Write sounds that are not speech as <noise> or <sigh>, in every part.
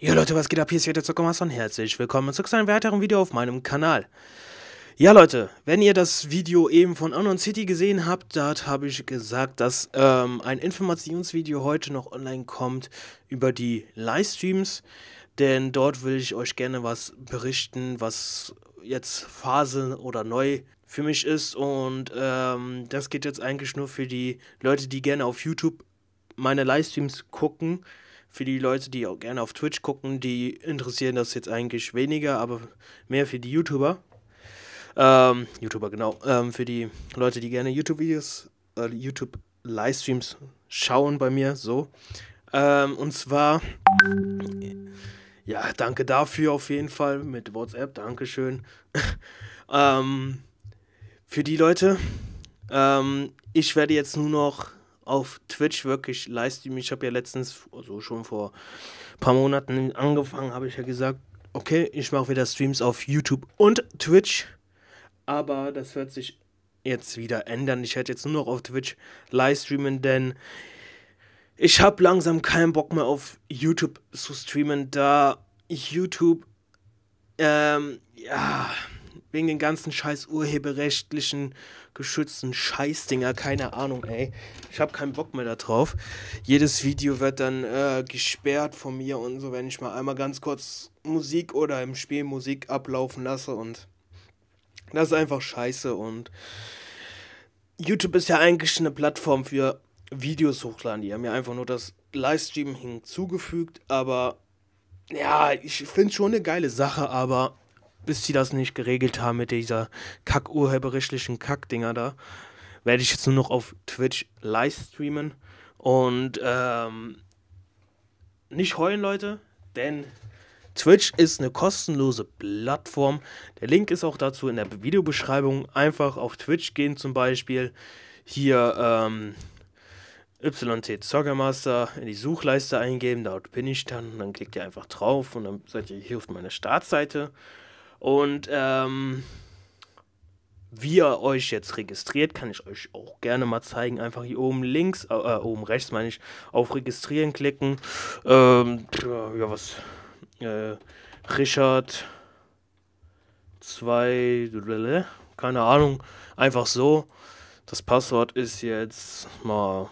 Ja Leute, was geht ab? Hier ist wieder Zuckermas und herzlich willkommen zurück zu einem weiteren Video auf meinem Kanal. Ja Leute, wenn ihr das Video eben von Unknown City gesehen habt, da habe ich gesagt, dass ähm, ein Informationsvideo heute noch online kommt über die Livestreams, denn dort will ich euch gerne was berichten, was jetzt Phase oder neu für mich ist. Und ähm, das geht jetzt eigentlich nur für die Leute, die gerne auf YouTube meine Livestreams gucken. Für die Leute, die auch gerne auf Twitch gucken, die interessieren das jetzt eigentlich weniger, aber mehr für die YouTuber. Ähm, YouTuber, genau. Ähm, für die Leute, die gerne YouTube-Videos, äh, YouTube-Livestreams schauen bei mir, so. Ähm, und zwar ja, danke dafür auf jeden Fall mit WhatsApp, Dankeschön. <laughs> ähm, für die Leute, ähm, ich werde jetzt nur noch auf Twitch wirklich livestreamen. Ich habe ja letztens, also schon vor ein paar Monaten angefangen, habe ich ja gesagt, okay, ich mache wieder Streams auf YouTube und Twitch. Aber das wird sich jetzt wieder ändern. Ich werde jetzt nur noch auf Twitch live streamen, denn ich habe langsam keinen Bock mehr auf YouTube zu streamen. Da YouTube, ähm, ja, wegen den ganzen scheiß urheberrechtlichen geschützten Scheißdinger, keine Ahnung, ey. Ich habe keinen Bock mehr da drauf. Jedes Video wird dann äh, gesperrt von mir und so, wenn ich mal einmal ganz kurz Musik oder im Spiel Musik ablaufen lasse und das ist einfach scheiße und YouTube ist ja eigentlich eine Plattform für Videos hochladen. Die haben ja einfach nur das Livestream hinzugefügt, aber ja, ich finde schon eine geile Sache, aber bis sie das nicht geregelt haben mit dieser kack-urheberrechtlichen Kack-Dinger da, werde ich jetzt nur noch auf Twitch live streamen. Und ähm, nicht heulen, Leute, denn Twitch ist eine kostenlose Plattform. Der Link ist auch dazu in der Videobeschreibung. Einfach auf Twitch gehen zum Beispiel. Hier ähm, YT Master in die Suchleiste eingeben, dort bin ich dann, dann klickt ihr einfach drauf und dann seid ihr hier auf meiner Startseite. Und ähm, wie ihr euch jetzt registriert, kann ich euch auch gerne mal zeigen. Einfach hier oben links, äh, oben rechts meine ich, auf Registrieren klicken. Ähm, ja, was? Äh, Richard 2, keine Ahnung, einfach so. Das Passwort ist jetzt mal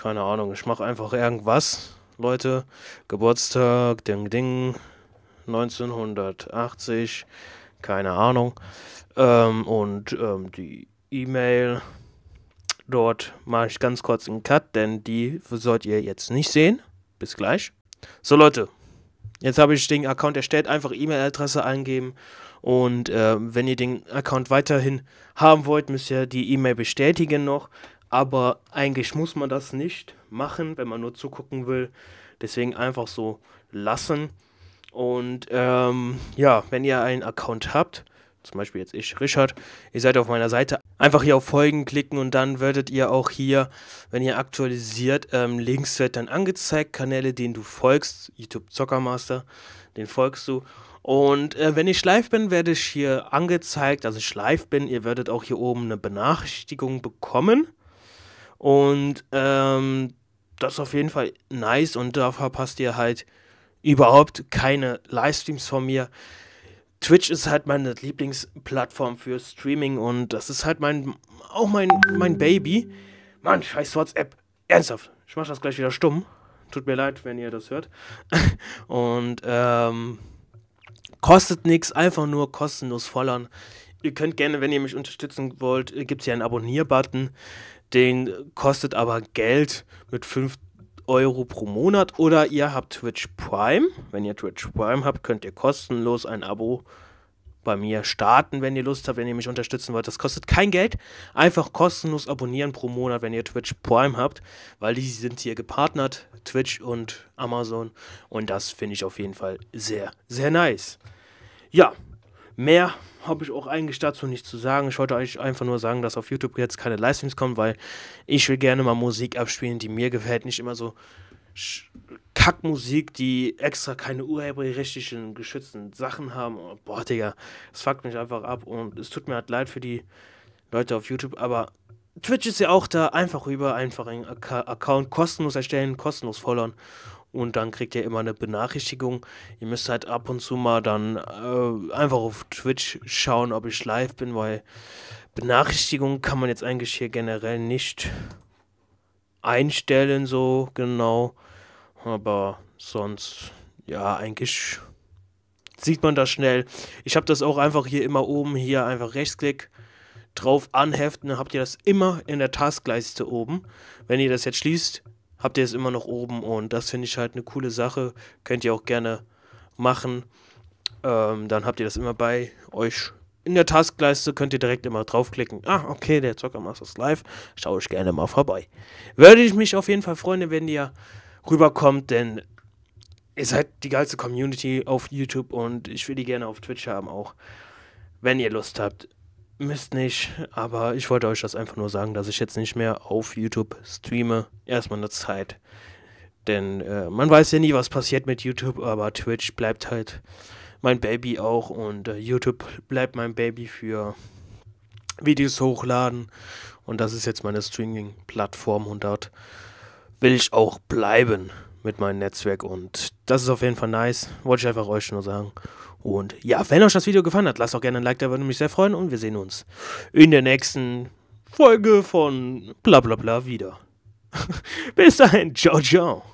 keine Ahnung, ich mache einfach irgendwas. Leute, Geburtstag, Ding Ding, 1980, keine Ahnung. Ähm, und ähm, die E-Mail, dort mache ich ganz kurz einen Cut, denn die sollt ihr jetzt nicht sehen. Bis gleich. So Leute, jetzt habe ich den Account erstellt, einfach E-Mail-Adresse eingeben. Und äh, wenn ihr den Account weiterhin haben wollt, müsst ihr die E-Mail bestätigen noch. Aber eigentlich muss man das nicht machen, wenn man nur zugucken will. Deswegen einfach so lassen. Und ähm, ja, wenn ihr einen Account habt, zum Beispiel jetzt ich, Richard, ihr seid auf meiner Seite, einfach hier auf Folgen klicken und dann werdet ihr auch hier, wenn ihr aktualisiert, ähm, Links wird dann angezeigt, Kanäle, denen du folgst, YouTube Zockermaster, den folgst du. Und äh, wenn ich live bin, werde ich hier angezeigt, also ich live bin, ihr werdet auch hier oben eine Benachrichtigung bekommen. Und ähm, das ist auf jeden Fall nice und da verpasst ihr halt überhaupt keine Livestreams von mir. Twitch ist halt meine Lieblingsplattform für Streaming und das ist halt mein auch mein, mein Baby. Mann, scheiß WhatsApp. Ernsthaft. Ich mach das gleich wieder stumm. Tut mir leid, wenn ihr das hört. <laughs> und ähm, kostet nichts, einfach nur kostenlos vollern. Ihr könnt gerne, wenn ihr mich unterstützen wollt, gibt es hier einen Abonnier-Button. Den kostet aber Geld mit 5 Euro pro Monat. Oder ihr habt Twitch Prime. Wenn ihr Twitch Prime habt, könnt ihr kostenlos ein Abo bei mir starten, wenn ihr Lust habt, wenn ihr mich unterstützen wollt. Das kostet kein Geld. Einfach kostenlos abonnieren pro Monat, wenn ihr Twitch Prime habt, weil die sind hier gepartnert, Twitch und Amazon. Und das finde ich auf jeden Fall sehr, sehr nice. Ja, mehr habe ich auch eigentlich dazu nichts zu sagen. Ich wollte euch einfach nur sagen, dass auf YouTube jetzt keine Livestreams kommen, weil ich will gerne mal Musik abspielen, die mir gefällt. Nicht immer so Kackmusik, die extra keine urheberrechtlichen geschützten Sachen haben. Oh, boah, Digga, das fuckt mich einfach ab und es tut mir halt leid für die Leute auf YouTube, aber Twitch ist ja auch da. Einfach über, einfach einen Account kostenlos erstellen, kostenlos followern und dann kriegt ihr immer eine Benachrichtigung. Ihr müsst halt ab und zu mal dann äh, einfach auf Twitch schauen, ob ich live bin, weil Benachrichtigungen kann man jetzt eigentlich hier generell nicht einstellen, so genau. Aber sonst, ja, eigentlich sieht man das schnell. Ich habe das auch einfach hier immer oben, hier einfach Rechtsklick drauf anheften, dann habt ihr das immer in der Taskleiste oben. Wenn ihr das jetzt schließt, habt ihr es immer noch oben und das finde ich halt eine coole Sache. Könnt ihr auch gerne machen. Ähm, dann habt ihr das immer bei euch in der Taskleiste könnt ihr direkt immer draufklicken. Ah, okay, der Zockermaster ist live. Schaue ich gerne mal vorbei. Würde ich mich auf jeden Fall freuen, wenn ihr rüberkommt, denn ihr seid die geilste Community auf YouTube und ich will die gerne auf Twitch haben auch, wenn ihr Lust habt. Mist nicht, aber ich wollte euch das einfach nur sagen, dass ich jetzt nicht mehr auf YouTube streame. Erstmal eine Zeit. Denn äh, man weiß ja nie, was passiert mit YouTube, aber Twitch bleibt halt mein Baby auch und äh, YouTube bleibt mein Baby für Videos hochladen. Und das ist jetzt meine Streaming-Plattform und dort will ich auch bleiben mit meinem Netzwerk und das ist auf jeden Fall nice. Wollte ich einfach euch nur sagen. Und ja, wenn euch das Video gefallen hat, lasst auch gerne ein Like da, würde mich sehr freuen und wir sehen uns in der nächsten Folge von bla bla bla wieder. <laughs> Bis dahin, ciao, ciao.